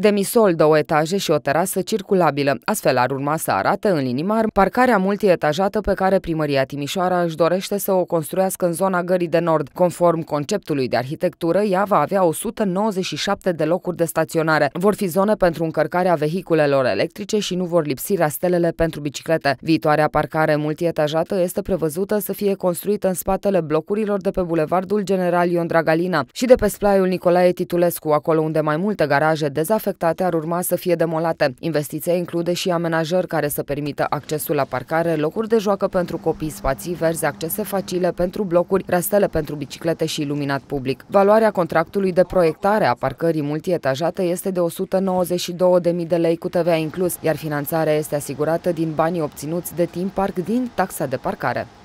demisol, două etaje și o terasă circulabilă. Astfel ar urma să arate, în linii mari, parcarea multietajată pe care primăria Timișoara își dorește să o construiască în zona Gării de Nord. Conform conceptului de arhitectură, ea va avea 197 de locuri de staționare. Vor fi zone pentru încărcarea vehiculelor electrice și nu vor lipsi rastelele pentru biciclete. Viitoarea parcare multietajată este prevăzută să fie construită în spatele blocurilor de pe bulevardul General Ion Dragalina și de pe splaiul Nicolae Titulescu, acolo unde mai multe garaje dezafectate afectate ar urma să fie demolate. Investiția include și amenajări care să permită accesul la parcare, locuri de joacă pentru copii, spații verzi, accese facile pentru blocuri, rastele pentru biciclete și iluminat public. Valoarea contractului de proiectare a parcării multietajate este de 192.000 de lei cu TVA inclus, iar finanțarea este asigurată din banii obținuți de timp parc din taxa de parcare.